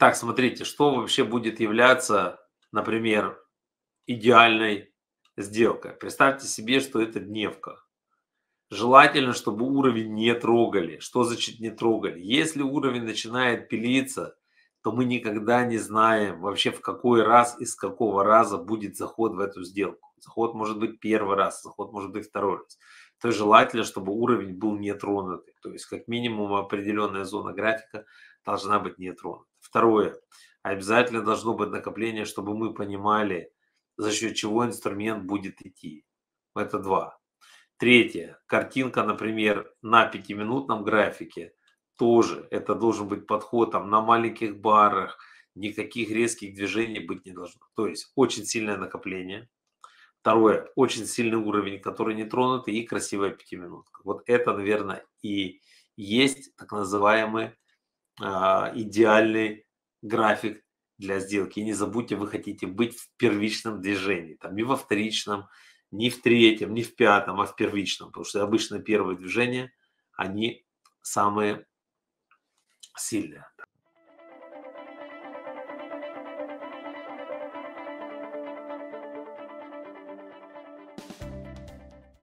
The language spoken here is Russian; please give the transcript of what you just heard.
Итак, смотрите, что вообще будет являться, например, идеальной сделкой. Представьте себе, что это дневка. Желательно, чтобы уровень не трогали. Что значит не трогали? Если уровень начинает пилиться, то мы никогда не знаем вообще в какой раз и с какого раза будет заход в эту сделку. Заход может быть первый раз, заход может быть второй раз то желательно, чтобы уровень был нетронутый, То есть как минимум определенная зона графика должна быть нетронута. Второе. Обязательно должно быть накопление, чтобы мы понимали, за счет чего инструмент будет идти. Это два. Третье. Картинка, например, на пятиминутном графике тоже. Это должен быть подход там, на маленьких барах. Никаких резких движений быть не должно. То есть очень сильное накопление. Второе, очень сильный уровень, который не тронут, и красивая пятиминутка. Вот это, наверное, и есть так называемый э, идеальный график для сделки. И не забудьте, вы хотите быть в первичном движении, там не во вторичном, не в третьем, не в пятом, а в первичном, потому что обычно первые движения, они самые сильные.